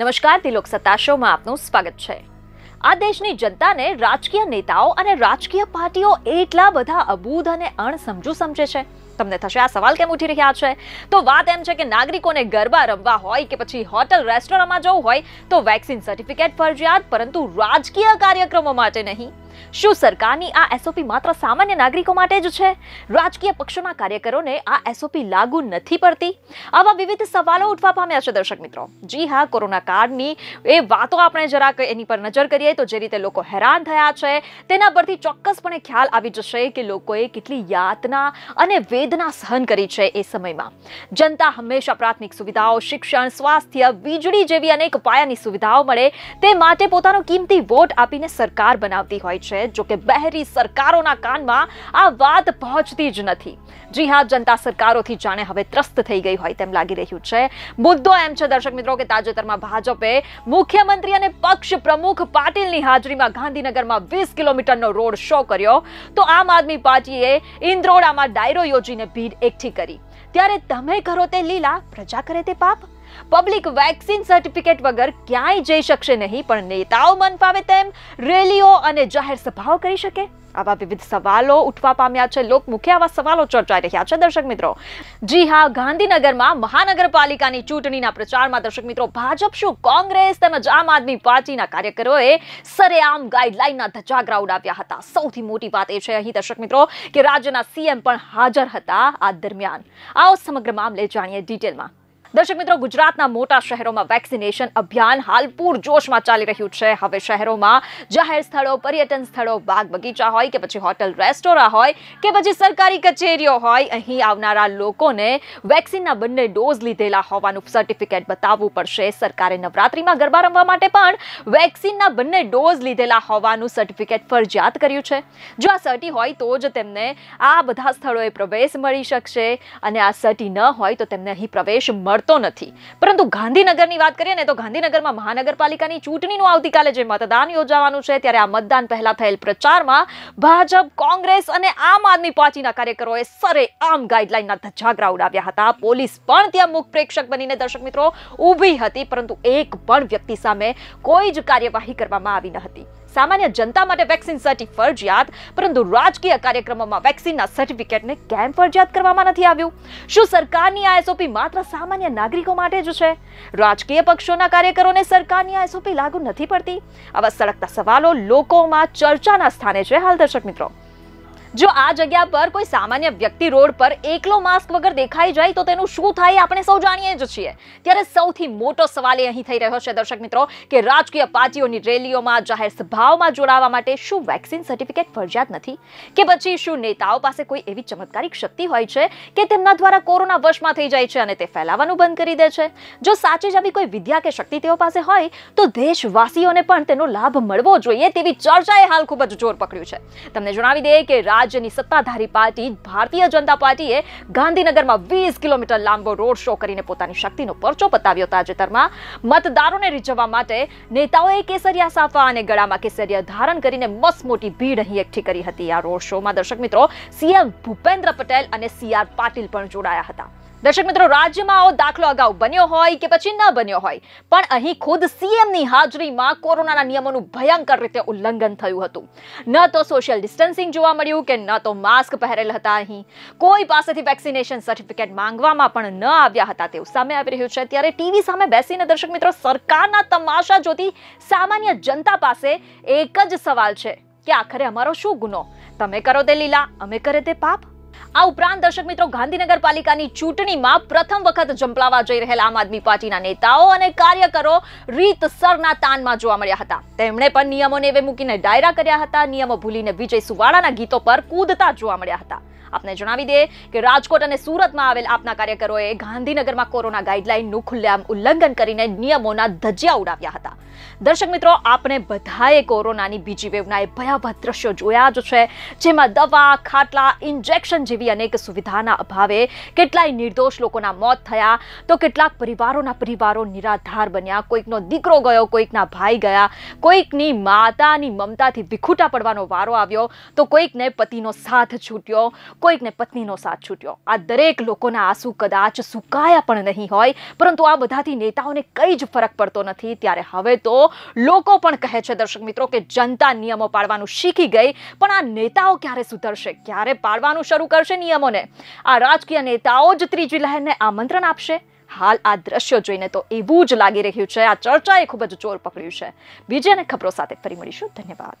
નમસ્કાર તિલોક સત્તા શોમાં આપનું સ્વાગત છે આ દેશની જનતાને રાજકીય નેતાઓ અને રાજકીય પાર્ટીઓ એટલા બધા અબૂધ અને અણસમજુ સમજે છે તમને થશે આ સવાલ કેમ ઉઠી રહ્યા છે તો વાત એમ છે કે નાગરિકોને ગરબા રમવા હોય કે પછી હોટલ રેસ્ટોરન્ટમાં જવું હોય તો વેક્સિન સર્ટિફિકેટ ફરજિયાત પરંતુ રાજકીય કાર્યક્રમો માટે નહીં શું સરકારની આ એસઓપી માત્ર સામાન્ય નાગરિકો માટે જ છે રાજકીય પક્ષોના કાર્યકરોને આ એસઓપી લાગુ નથી પડતી આવા વિવિધ સવાલો ઉઠવા પામ્યા છે દર્શક મિત્રો જી હા કોરોના કાળની એ વાતો આપણે જરાક એની પર નજર કરીએ તો જે રીતે લોકો હેરાન થયા છે તેના પરથી ચોક્કસપણે ખ્યાલ આવી જશે કે લોકોએ કેટલી યાતના અને વેદના સહન કરી છે એ સમયમાં જનતા હંમેશા પ્રાથમિક સુવિધાઓ શિક્ષણ સ્વાસ્થ્ય વીજળી જેવી અનેક પાયાની સુવિધાઓ મળે તે માટે પોતાનો કિંમતી વોટ આપીને સરકાર બનાવતી હોય છે જો કે બહેરી સરકારોના કાનમાં આ વાત પહોંચતી જ નથી જી હા જનતા સરકારોથી જાણે હવે ત્રસ્ત થઈ ગઈ હોય તેમ લાગી રહ્યું છે મુદ્દો એમ છે દર્શક મિત્રો કે તાજેતરમાં ભાજપે મુખ્યમંત્રી અને પક્ષ પ્રમુખ પાટીલની હાજરીમાં ગાંધીનગરમાં વીસ કિલોમીટરનો રોડ શો કર્યો તો આમ આદમી પાર્ટીએ ઇન્દ્રોડામાં ડાયરો યોજીને ભીડ એકઠી કરી ત્યારે તમે કરો તે લીલા પ્રજા કરે તે પાપ પબ્લિક વેક્સિન સર્ટિફિકેટ વગર ક્યાંય જઈ શકશે નહીં પણ નેતાઓ મન ફાવે તેમ રેલીઓ અને જાહેર સભાઓ કરી શકે આવા વિવિધ સવાલો ઉઠવા પામ્યા છે લોકમુખે આવા સવાલો ચર્ચાઈ રહ્યા છે દર્શક મિત્રો જી હા ગાંધીનગરમાં મહાનગરપાલિકાની ચૂંટણીના પ્રચારમાં દર્શક મિત્રો ભાજપ શું કોંગ્રેસ તેમજ આમ આદમી પાર્ટીના કાર્યકરોએ સરેઆમ ગાઈડલાઈનના ધજાગરા આપ્યા હતા સૌથી મોટી વાત એ છે અહીં દર્શક મિત્રો કે રાજ્યના સીએમ પણ હાજર હતા આ દરમિયાન આવો સમગ્ર મામલે જાણીએ ડિટેલમાં દર્શક મિત્રો ગુજરાતના મોટા શહેરોમાં વેક્સિનેશન અભિયાન હાલ પૂરજોશમાં ચાલી રહ્યું છે હવે શહેરોમાં જાહેર સ્થળો પર્યટન સ્થળો બાગ બગીચા હોય કે પછી હોટલ રેસ્ટોરાં હોય કે પછી સરકારી કચેરીઓ હોય અહીં આવનારા લોકોને વેક્સિનના બંને ડોઝ લીધેલા હોવાનું સર્ટિફિકેટ બતાવવું પડશે સરકારે નવરાત્રિમાં ગરબા રમવા માટે પણ વેક્સિનના બંને ડોઝ લીધેલા હોવાનું સર્ટિફિકેટ ફરજિયાત કર્યું છે જો આ સર્ટી હોય તો જ તેમને આ બધા સ્થળોએ પ્રવેશ મળી શકશે અને આ સર્ટી ન હોય તો તેમને અહીં પ્રવેશ મળશે મળતો નથી પરંતુ ગાંધીનગરની વાત કરીએ ને તો ગાંધીનગરમાં મહાનગરપાલિકાની ચૂંટણીનું આવતીકાલે જે મતદાન યોજાવાનું છે ત્યારે આ મતદાન પહેલા થયેલ પ્રચારમાં ભાજપ કોંગ્રેસ અને આમ આદમી પાર્ટીના કાર્યકરોએ સરે આમ ગાઈડલાઈનના ધજાગરા ઉડાવ્યા હતા પોલીસ પણ ત્યાં મુખ પ્રેક્ષક બનીને દર્શક મિત્રો ઊભી હતી પરંતુ એક પણ વ્યક્તિ સામે કોઈ જ કાર્યવાહી કરવામાં આવી ન હતી સામાન્ય જનતા માટે વેક્સિન સર્ટી ફરજિયાત પરંતુ રાજકીય કાર્યક્રમોમાં વેક્સિનના સર્ટિફિકેટને કેમ ફરજિયાત કરવામાં નથી આવ્યું શું સરકારની આ એસઓપી માત્ર સામાન્ય નાગરિકો માટે જ છે રાજકીય પક્ષોના કાર્યકરોને સરકારની આ એસઓપી લાગુ નથી પડતી આવા સળગતા સવાલો લોકોમાં ચર્ચાના સ્થાને છે હાલ દર્શક મિત્રો જો આ જગ્યા પર કોઈ સામાન્ય વ્યક્તિ રોડ પર એકલો માસ્ક વગર દેખાઈ જાય તો તેનું શું થાય આપણે સૌ જાણીએ જ છીએ ત્યારે સૌથી મોટો સવાલ એ અહીં થઈ રહ્યો છે દર્શક મિત્રો કે રાજકીય પાર્ટીઓની રેલીઓમાં જાહેર સભાઓમાં જોડાવા માટે શું વેક્સિન સર્ટિફિકેટ ફરજિયાત નથી કે પછી શું નેતાઓ પાસે કોઈ એવી ચમત્કારિક શક્તિ હોય છે કે તેમના દ્વારા કોરોના વશમાં થઈ જાય છે અને તે ફેલાવાનું બંધ કરી દે છે જો સાચી જ આવી કોઈ વિદ્યા કે શક્તિ તેઓ પાસે હોય તો દેશવાસીઓને પણ તેનો લાભ મળવો જોઈએ તેવી ચર્ચાએ હાલ ખૂબ જ જોર પકડ્યું છે તમને જણાવી દઈએ કે રાજ્યની સત્તાધારી પાર્ટી ભારતીય જનતા પાર્ટીએ ગાંધીનગરમાં વીસ કિલોમીટર લાંબો રોડ શો કરીને પોતાની શક્તિનો પરચો પતાવ્યો તાજેતરમાં મતદારોને રીઝવવા માટે નેતાઓએ કેસરિયા સાફા અને ગળામાં કેસરિયા ધારણ કરીને મસ્ત મોટી ભીડ અહીં એકઠી કરી હતી આ રોડ શોમાં દર્શક મિત્રો સીએમ ભૂપેન્દ્ર પટેલ અને સીઆર પાટીલ પણ જોડાયા હતા દર્શક મિત્રો રાજ્યમાં આવો દાખલો અગાઉ બન્યો હોય કે પછી ન બન્યો હોય પણ અહીં ખુદ સીએમની હાજરીમાં કોરોનાના નિયમોનું ભયંકર રીતે ઉલ્લંઘન થયું હતું ન તો સોશિયલ ડિસ્ટન્સિંગ જોવા મળ્યું કે ન તો માસ્ક પહેરેલ હતા અહીં કોઈ પાસેથી વેક્સિનેશન સર્ટિફિકેટ માંગવામાં પણ ન આવ્યા હતા તેવું સામે આવી રહ્યું છે ત્યારે ટીવી સામે બેસીને દર્શક મિત્રો સરકારના તમાશા જોતી સામાન્ય જનતા પાસે એક જ સવાલ છે કે આખરે અમારો શું ગુનો તમે કરો તે લીલા અમે કરે તે પાપ આ ઉપરાંત દર્શક મિત્રો ગાંધીનગર પાલિકાની ચૂંટણીમાં પ્રથમ વખત ઝંપલાવા જઈ રહેલા આમ આદમી પાર્ટીના નેતાઓ અને કાર્યકરો રીતસરના તાનમાં જોવા મળ્યા હતા તેમણે પણ નિયમોને એવે મૂકીને ડાયરા કર્યા હતા નિયમો ભૂલીને વિજય સુવાળાના ગીતો પર કૂદતા જોવા મળ્યા હતા આપને જણાવી દઈએ કે રાજકોટ અને સુરતમાં આવેલ આપના કાર્યકરોએ ગાંધીનગરમાં કોરોના ગાઈડલાઇનનું ખુલ્લેઆમ ઉલ્લંઘન કરીને નિયમોના ધજિયા ઉડાવ્યા હતા દર્શક મિત્રો આપણે બધાએ કોરોનાની બીજી વેવના એ ભયાવહ દ્રશ્યો જોયા જ છે જેમાં દવા ખાટલા ઇન્જેક્શન જેવી અનેક સુવિધાના અભાવે કેટલાય નિર્દોષ લોકોના મોત થયા તો કેટલાક પરિવારોના પરિવારો નિરાધાર બન્યા કોઈકનો દીકરો ગયો કોઈકના ભાઈ ગયા કોઈકની માતાની મમતાથી વિખૂટા પડવાનો વારો આવ્યો તો કોઈકને પતિનો સાથ છૂટ્યો કોઈકને પત્નીનો સાથ છૂટ્યો આ દરેક લોકોના આંસુ કદાચ સુકાયા પણ નહીં હોય પરંતુ આ બધાથી નેતાઓને કંઈ જ ફરક પડતો નથી ત્યારે હવે તો લોકો પણ કહે છે દર્શક મિત્રો કે જનતા નિયમો પાડવાનું શીખી ગઈ પણ આ નેતાઓ ક્યારે સુધરશે ક્યારે પાડવાનું શરૂ કરશે નિયમોને આ રાજકીય નેતાઓ જ ત્રીજી લહેરને આમંત્રણ આપશે હાલ આ દ્રશ્યો જોઈને તો એવું જ લાગી રહ્યું છે આ ચર્ચાએ ખૂબ જ જોર પકડ્યું છે બીજી અને ખબરો સાથે ફરી મળીશું ધન્યવાદ